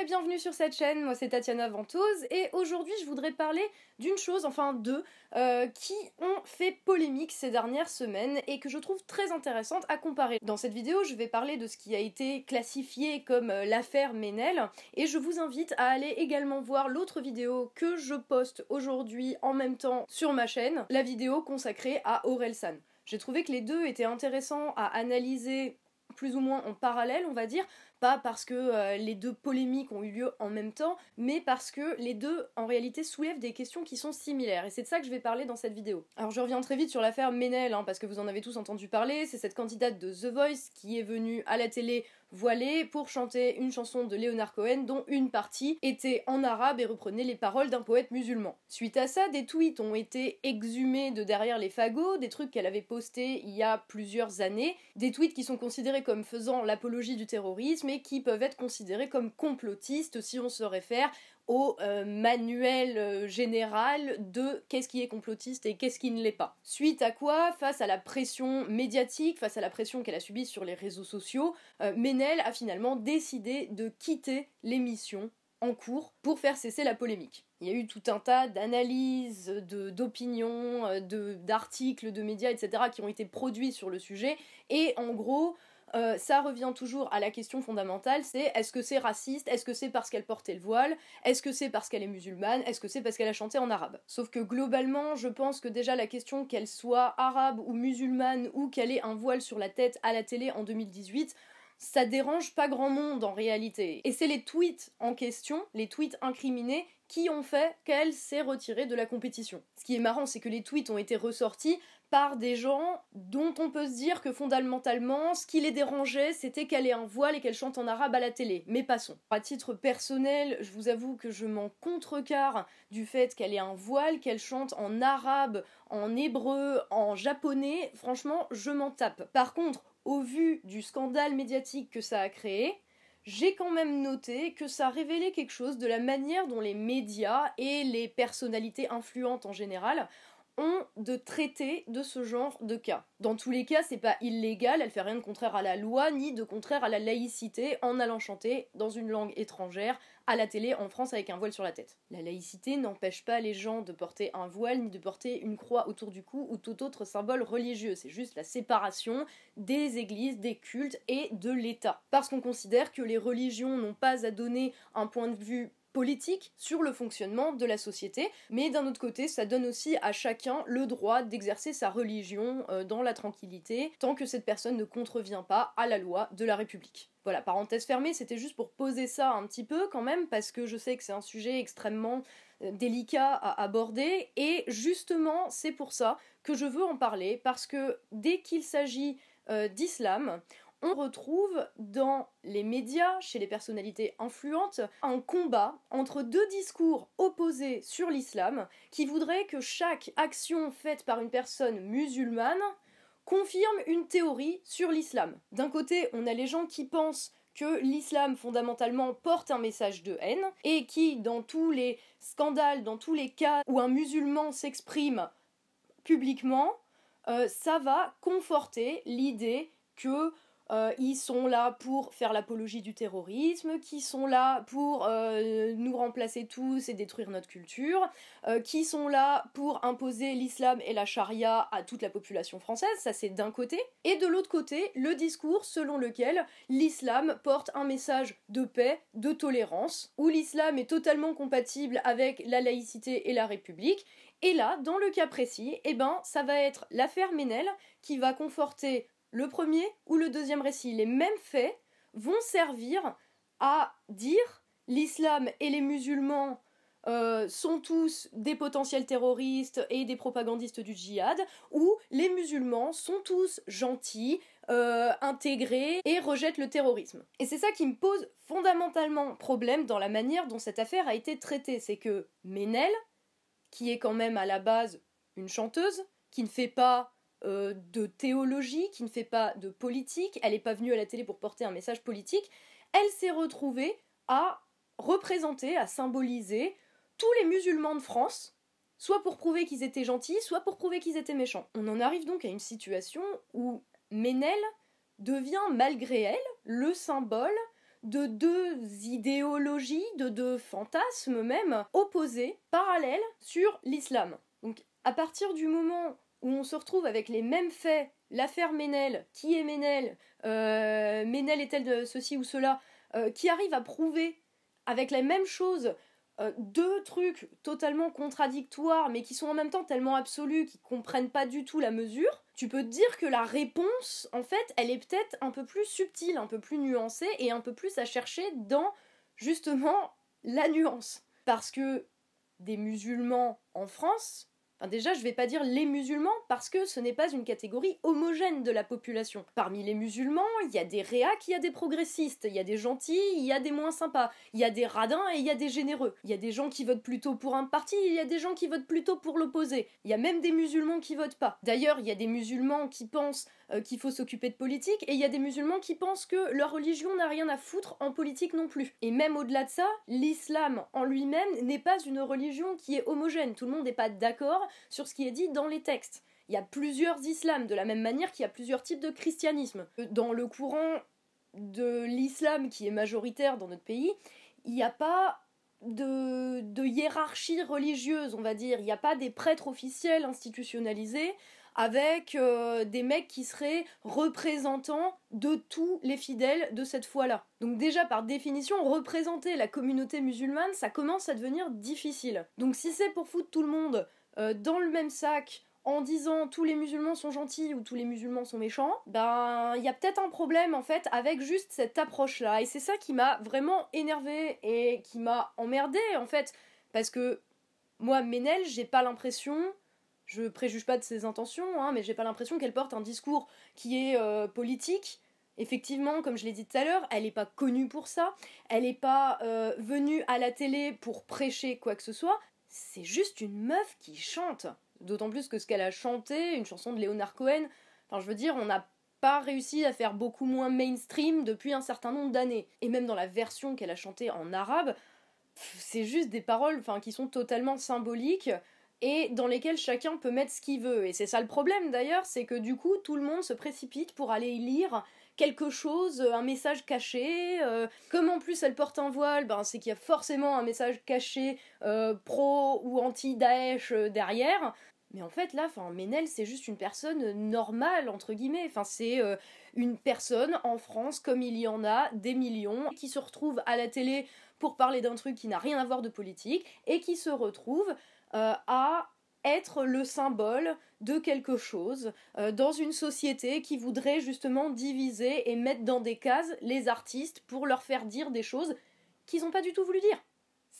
et bienvenue sur cette chaîne, moi c'est Tatiana Ventose et aujourd'hui je voudrais parler d'une chose, enfin deux, euh, qui ont fait polémique ces dernières semaines et que je trouve très intéressante à comparer. Dans cette vidéo je vais parler de ce qui a été classifié comme euh, l'affaire Ménel et je vous invite à aller également voir l'autre vidéo que je poste aujourd'hui en même temps sur ma chaîne, la vidéo consacrée à San. J'ai trouvé que les deux étaient intéressants à analyser plus ou moins en parallèle, on va dire, pas parce que euh, les deux polémiques ont eu lieu en même temps, mais parce que les deux, en réalité, soulèvent des questions qui sont similaires. Et c'est de ça que je vais parler dans cette vidéo. Alors je reviens très vite sur l'affaire Menel, hein, parce que vous en avez tous entendu parler, c'est cette candidate de The Voice qui est venue à la télé voilée pour chanter une chanson de Leonard Cohen dont une partie était en arabe et reprenait les paroles d'un poète musulman. Suite à ça, des tweets ont été exhumés de derrière les fagots, des trucs qu'elle avait postés il y a plusieurs années, des tweets qui sont considérés comme faisant l'apologie du terrorisme et qui peuvent être considérés comme complotistes si on se réfère au euh, manuel euh, général de qu'est-ce qui est complotiste et qu'est-ce qui ne l'est pas. Suite à quoi, face à la pression médiatique, face à la pression qu'elle a subie sur les réseaux sociaux, euh, Menel a finalement décidé de quitter l'émission en cours pour faire cesser la polémique. Il y a eu tout un tas d'analyses, d'opinions, d'articles, de médias, etc., qui ont été produits sur le sujet, et en gros, euh, ça revient toujours à la question fondamentale, c'est est-ce que c'est raciste, est-ce que c'est parce qu'elle portait le voile, est-ce que c'est parce qu'elle est musulmane, est-ce que c'est parce qu'elle a chanté en arabe. Sauf que globalement, je pense que déjà la question qu'elle soit arabe ou musulmane ou qu'elle ait un voile sur la tête à la télé en 2018, ça dérange pas grand monde en réalité. Et c'est les tweets en question, les tweets incriminés, qui ont fait qu'elle s'est retirée de la compétition. Ce qui est marrant, c'est que les tweets ont été ressortis par des gens dont on peut se dire que fondamentalement, ce qui les dérangeait, c'était qu'elle ait un voile et qu'elle chante en arabe à la télé. Mais passons. À titre personnel, je vous avoue que je m'en contrecarre du fait qu'elle ait un voile, qu'elle chante en arabe, en hébreu, en japonais. Franchement, je m'en tape. Par contre, au vu du scandale médiatique que ça a créé, j'ai quand même noté que ça révélait quelque chose de la manière dont les médias et les personnalités influentes en général ont de traiter de ce genre de cas. Dans tous les cas, c'est pas illégal, elle fait rien de contraire à la loi ni de contraire à la laïcité en allant chanter dans une langue étrangère à la télé en France avec un voile sur la tête. La laïcité n'empêche pas les gens de porter un voile ni de porter une croix autour du cou ou tout autre symbole religieux, c'est juste la séparation des églises, des cultes et de l'État. Parce qu'on considère que les religions n'ont pas à donner un point de vue politique sur le fonctionnement de la société, mais d'un autre côté, ça donne aussi à chacun le droit d'exercer sa religion euh, dans la tranquillité, tant que cette personne ne contrevient pas à la loi de la République. Voilà, parenthèse fermée, c'était juste pour poser ça un petit peu quand même, parce que je sais que c'est un sujet extrêmement euh, délicat à aborder, et justement, c'est pour ça que je veux en parler, parce que dès qu'il s'agit euh, d'islam, on retrouve dans les médias, chez les personnalités influentes, un combat entre deux discours opposés sur l'islam qui voudraient que chaque action faite par une personne musulmane confirme une théorie sur l'islam. D'un côté, on a les gens qui pensent que l'islam fondamentalement porte un message de haine et qui, dans tous les scandales, dans tous les cas où un musulman s'exprime publiquement, euh, ça va conforter l'idée que euh, ils sont là pour faire l'apologie du terrorisme, qui sont là pour euh, nous remplacer tous et détruire notre culture, euh, qui sont là pour imposer l'islam et la charia à toute la population française, ça c'est d'un côté, et de l'autre côté, le discours selon lequel l'islam porte un message de paix, de tolérance, où l'islam est totalement compatible avec la laïcité et la République, et là, dans le cas précis, eh ben, ça va être l'affaire Ménel qui va conforter le premier ou le deuxième récit, les mêmes faits, vont servir à dire l'islam et les musulmans euh, sont tous des potentiels terroristes et des propagandistes du djihad, ou les musulmans sont tous gentils, euh, intégrés et rejettent le terrorisme. Et c'est ça qui me pose fondamentalement problème dans la manière dont cette affaire a été traitée, c'est que Ménel, qui est quand même à la base une chanteuse, qui ne fait pas euh, de théologie, qui ne fait pas de politique, elle n'est pas venue à la télé pour porter un message politique, elle s'est retrouvée à représenter, à symboliser tous les musulmans de France, soit pour prouver qu'ils étaient gentils, soit pour prouver qu'ils étaient méchants. On en arrive donc à une situation où Menel devient malgré elle le symbole de deux idéologies, de deux fantasmes même opposés, parallèles sur l'islam. Donc à partir du moment où on se retrouve avec les mêmes faits, l'affaire Ménel, qui est Ménel, euh, Ménel est-elle de ceci ou cela, euh, qui arrive à prouver avec la même chose, euh, deux trucs totalement contradictoires mais qui sont en même temps tellement absolus qu'ils comprennent pas du tout la mesure, tu peux te dire que la réponse, en fait, elle est peut-être un peu plus subtile, un peu plus nuancée et un peu plus à chercher dans justement la nuance. Parce que des musulmans en France, déjà, je vais pas dire les musulmans parce que ce n'est pas une catégorie homogène de la population. Parmi les musulmans, il y a des réacs, il y a des progressistes, il y a des gentils, il y a des moins sympas, il y a des radins et il y a des généreux. Il y a des gens qui votent plutôt pour un parti, il y a des gens qui votent plutôt pour l'opposé. Il y a même des musulmans qui votent pas. D'ailleurs, il y a des musulmans qui pensent qu'il faut s'occuper de politique et il y a des musulmans qui pensent que leur religion n'a rien à foutre en politique non plus. Et même au-delà de ça, l'islam en lui-même n'est pas une religion qui est homogène. Tout le monde n'est pas d'accord sur ce qui est dit dans les textes. Il y a plusieurs islams, de la même manière qu'il y a plusieurs types de christianisme. Euh, dans le courant de l'islam qui est majoritaire dans notre pays, il n'y a pas de, hiérarchie religieuse, on va dire. Il n'y a pas des prêtres officiels institutionnalisés avec euh, des mecs qui seraient représentants de tous les fidèles de cette foi-là. Donc déjà par définition, représenter la communauté musulmane, ça commence à devenir difficile. Donc si c'est pour foutre tout le monde euh, dans le même sac en disant tous les musulmans sont gentils ou tous les musulmans sont méchants, ben il y a peut-être un problème en fait avec juste cette approche là et c'est ça qui m'a vraiment énervé et qui m'a emmerdé en fait parce que moi Ménel, j'ai pas l'impression je préjuge pas de ses intentions, hein, mais j'ai pas l'impression qu'elle porte un discours qui est euh, politique, Effectivement, comme je l'ai dit tout à l'heure, elle n'est pas connue pour ça, elle n'est pas euh, venue à la télé pour prêcher quoi que ce soit, c'est juste une meuf qui chante. D'autant plus que ce qu'elle a chanté, une chanson de Léonard Cohen, enfin je veux dire, on n'a pas réussi à faire beaucoup moins mainstream depuis un certain nombre d'années. Et même dans la version qu'elle a chantée en arabe, c'est juste des paroles enfin, qui sont totalement symboliques et dans lesquelles chacun peut mettre ce qu'il veut. Et c'est ça le problème d'ailleurs, c'est que du coup tout le monde se précipite pour aller lire quelque chose, euh, un message caché. Euh, comme en plus elle porte un voile, ben, c'est qu'il y a forcément un message caché euh, pro ou anti-Daesh derrière. Mais en fait, là, enfin, Ménel, c'est juste une personne normale, entre guillemets. Enfin, c'est une personne en France, comme il y en a des millions, qui se retrouve à la télé pour parler d'un truc qui n'a rien à voir de politique, et qui se retrouve à être le symbole de quelque chose euh, dans une société qui voudrait justement diviser et mettre dans des cases les artistes pour leur faire dire des choses qu'ils n'ont pas du tout voulu dire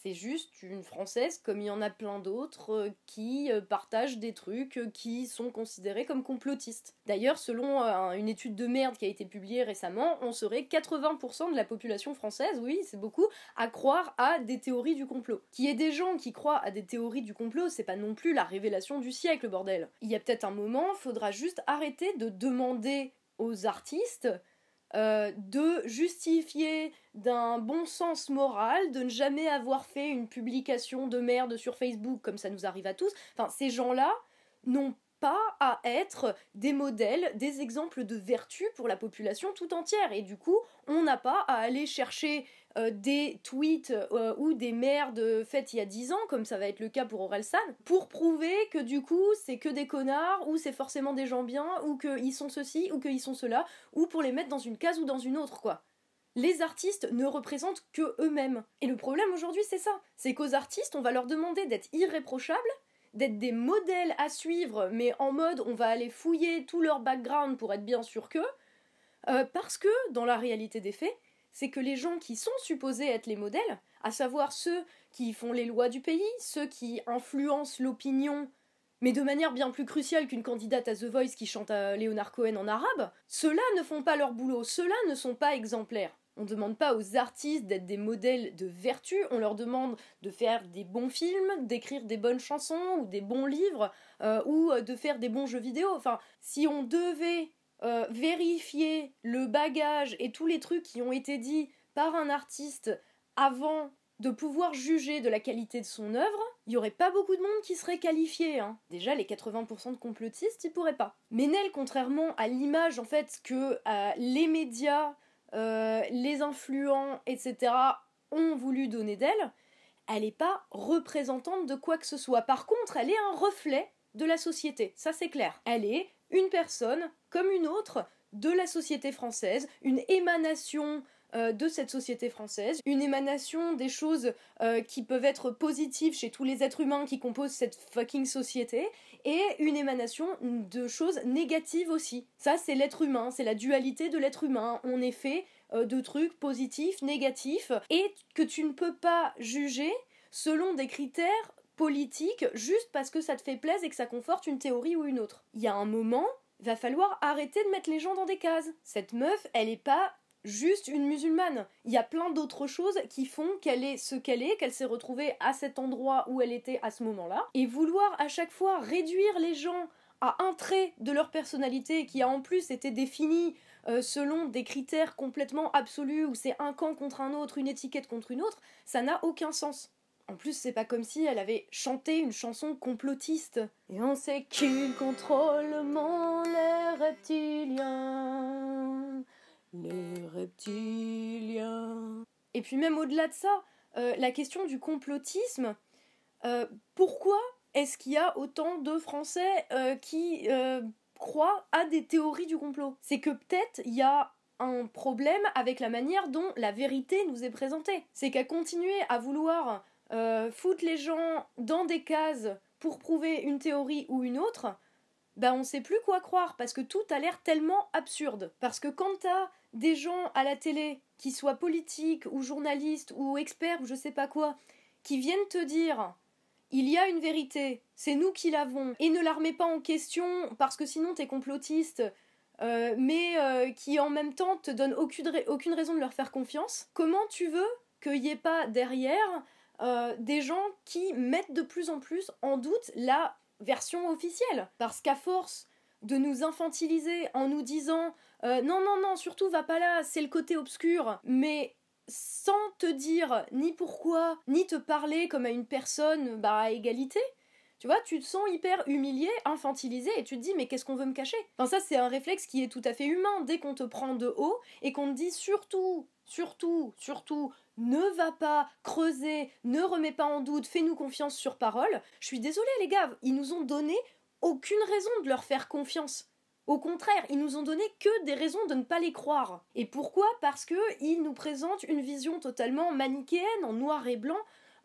c'est juste une Française comme il y en a plein d'autres euh, qui euh, partagent des trucs euh, qui sont considérés comme complotistes. D'ailleurs, selon une étude de merde qui a été publiée récemment, on serait 80% de la population française, oui, c'est beaucoup, à croire à des théories du complot. Qu'il y ait des gens qui croient à des théories du complot, c'est pas non plus la révélation du siècle, bordel. Il y a peut-être un moment, faudra juste arrêter de demander aux artistes euh, de justifier d'un bon sens moral de ne jamais avoir fait une publication de merde sur Facebook comme ça nous arrive à tous. Enfin, ces gens-là n'ont pas à être des modèles, des exemples de vertu pour la population tout entière. Et du coup, on n'a pas à aller chercher euh, des tweets euh, ou des merdes faites il y a dix ans, comme ça va être le cas pour Orelsan, pour prouver que du coup, c'est que des connards, ou c'est forcément des gens bien, ou qu'ils sont ceci, ou qu'ils sont cela, ou pour les mettre dans une case ou dans une autre, quoi les artistes ne représentent que eux-mêmes. Et le problème aujourd'hui, c'est ça. C'est qu'aux artistes, on va leur demander d'être irréprochables d'être des modèles à suivre, mais en mode on va aller fouiller tout leur background pour être bien sûr qu'eux, euh, parce que dans la réalité des faits, c'est que les gens qui sont supposés être les modèles, à savoir ceux qui font les lois du pays, ceux qui influencent l'opinion, mais de manière bien plus cruciale qu'une candidate à The Voice qui chante à euh, Leonard Cohen en arabe, ceux-là ne font pas leur boulot, ceux-là ne sont pas exemplaires. On ne demande pas aux artistes d'être des modèles de vertu, on leur demande de faire des bons films, d'écrire des bonnes chansons ou des bons livres, euh, ou euh, de faire des bons jeux vidéo. Enfin, si on devait euh, vérifier le bagage et tous les trucs qui ont été dits par un artiste avant de pouvoir juger de la qualité de son œuvre, il n'y aurait pas beaucoup de monde qui serait qualifié. Hein. Déjà, les 80% de complotistes, ils pourraient pas. Mais Nel, contrairement à l'image en fait que les médias euh, les influents, etc., ont voulu donner d'elle, elle n'est pas représentante de quoi que ce soit. Par contre, elle est un reflet de la société, ça c'est clair. Elle est une personne comme une autre de la société française, une émanation euh, de cette société française, une émanation des choses euh, qui peuvent être positives chez tous les êtres humains qui composent cette fucking société, et une émanation de choses négatives aussi. Ça, c'est l'être humain, c'est la dualité de l'être humain. On est fait euh, de trucs positifs, négatifs, et que tu ne peux pas juger selon des critères politiques juste parce que ça te fait plaisir et que ça conforte une théorie ou une autre. Il y a un moment, va falloir arrêter de mettre les gens dans des cases. Cette meuf, elle est pas juste une musulmane. Il y a plein d'autres choses qui font qu'elle est ce qu'elle est, qu'elle s'est retrouvée à cet endroit où elle était à ce moment-là. Et vouloir à chaque fois réduire les gens à un trait de leur personnalité qui a en plus été défini euh, selon des critères complètement absolus où c'est un camp contre un autre, une étiquette contre une autre, ça n'a aucun sens. En plus, c'est pas comme si elle avait chanté une chanson complotiste. Et on sait qu'il contrôle mon l'air reptilien. Les reptiliens. Et puis même au-delà de ça, euh, la question du complotisme, euh, pourquoi est-ce qu'il y a autant de Français euh, qui croient à des théories du complot C'est que peut-être il y a un problème avec la manière dont la vérité nous est présentée. C'est qu'à continuer à vouloir foutre les gens dans des cases pour prouver une théorie ou une autre, on bah, on sait plus quoi croire parce que tout a l'air tellement absurde. Parce que quand as des gens à la télé, qui soient politiques ou journalistes ou experts ou je sais pas quoi, qui viennent te dire il y a une vérité, c'est nous qui l'avons, et ne la remets pas en question parce que sinon t'es complotiste, euh, mais euh, qui en même temps te donne aucune, raison de leur faire confiance, comment tu veux qu'il n'y ait pas derrière euh, des gens qui mettent de plus en plus en doute la version officielle. Parce qu'à force de nous infantiliser en nous disant euh, non, non, non, surtout va pas là, c'est le côté obscur, mais sans te dire ni pourquoi, ni te parler comme à une personne bah, à égalité, tu vois, tu te sens hyper humilié, infantilisé, et tu te dis, mais qu'est-ce qu'on veut me cacher Enfin, ça, c'est un réflexe qui est tout à fait humain. Dès qu'on te prend de haut et qu'on te dit surtout, Surtout, surtout, ne va pas creuser, ne remets pas en doute, fais-nous confiance sur parole. Je suis désolée les gars, ils nous ont donné aucune raison de leur faire confiance. Au contraire, ils nous ont donné que des raisons de ne pas les croire. Et pourquoi Parce qu'ils nous présentent une vision totalement manichéenne, en noir et blanc,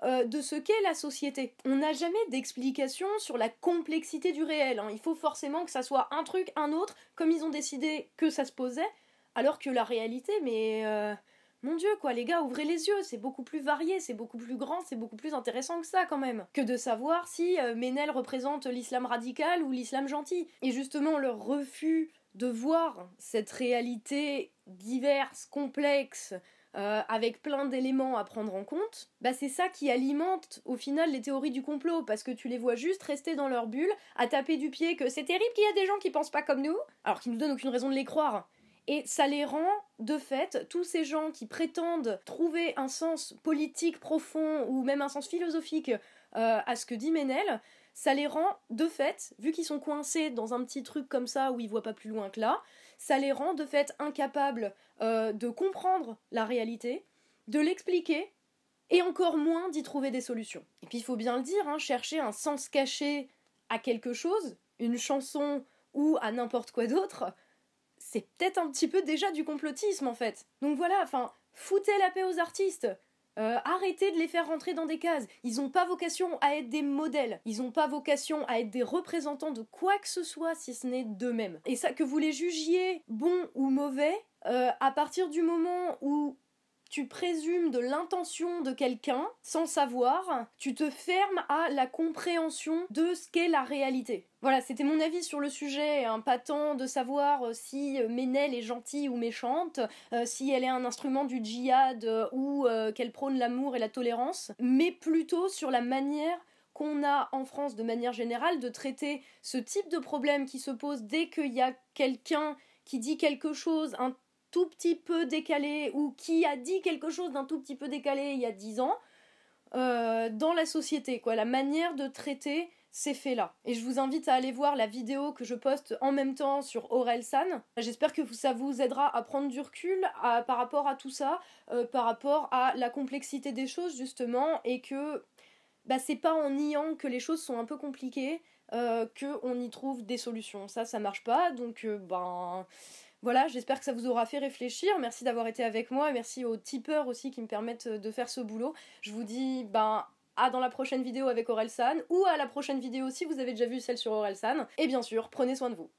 euh, de ce qu'est la société. On n'a jamais d'explication sur la complexité du réel. Hein. Il faut forcément que ça soit un truc, un autre, comme ils ont décidé que ça se posait alors que la réalité, mais euh, mon Dieu, quoi, les gars, ouvrez les yeux, c'est beaucoup plus varié, c'est beaucoup plus grand, c'est beaucoup plus intéressant que ça quand même, que de savoir si Menel euh, Ménel représente l'islam radical ou l'islam gentil. Et justement, leur refus de voir cette réalité diverse, complexe, euh, avec plein d'éléments à prendre en compte, bah c'est ça qui alimente au final les théories du complot, parce que tu les vois juste rester dans leur bulle, à taper du pied que c'est terrible qu'il y a des gens qui pensent pas comme nous, alors qu'ils nous donnent aucune raison de les croire. Et ça les rend, de fait, tous ces gens qui prétendent trouver un sens politique profond ou même un sens philosophique euh, à ce que dit Menel, ça les rend, de fait, vu qu'ils sont coincés dans un petit truc comme ça où ils voient pas plus loin que là, ça les rend de fait incapables euh, de comprendre la réalité, de l'expliquer et encore moins d'y trouver des solutions. Et puis il faut bien le dire, hein, chercher un sens caché à quelque chose, une chanson ou à n'importe quoi d'autre, c'est peut-être un petit peu déjà du complotisme en fait. Donc voilà, enfin, foutez la paix aux artistes. Euh, arrêtez de les faire rentrer dans des cases. Ils n'ont pas vocation à être des modèles. Ils n'ont pas vocation à être des représentants de quoi que ce soit si ce n'est d'eux-mêmes. Et ça, que vous les jugiez bons ou mauvais, euh, à partir du moment où tu présumes de l'intention de quelqu'un sans savoir, tu te fermes à la compréhension de ce qu'est la réalité. Voilà, c'était mon avis sur le sujet, hein. pas tant de savoir euh, si euh, Ménel est gentille ou méchante, euh, si elle est un instrument du djihad ou qu'elle prône l'amour et la tolérance, mais plutôt sur la manière qu'on a en France de manière générale de traiter ce type de problème qui se pose dès qu'il y a quelqu'un qui dit quelque chose, tout petit peu décalé ou qui a dit quelque chose d'un tout petit peu décalé il y a 10 ans euh, dans la société, quoi, la manière de traiter ces faits-là. Et je vous invite à aller voir la vidéo que je poste en même temps sur Aurel San. J'espère que ça vous aidera à prendre du recul par rapport à tout ça, euh, par rapport à la complexité des choses justement, et que bah, c'est pas en niant que les choses sont un peu compliquées euh, qu'on y trouve des solutions. Ça, ça marche pas, donc ben... Voilà, j'espère que ça vous aura fait réfléchir. Merci d'avoir été avec moi merci aux tipeurs aussi qui me permettent euh, de faire ce boulot. Je vous dis ben à dans la prochaine vidéo avec San, ou à la prochaine vidéo si vous avez déjà vu celle sur San, Et bien sûr, prenez soin de vous.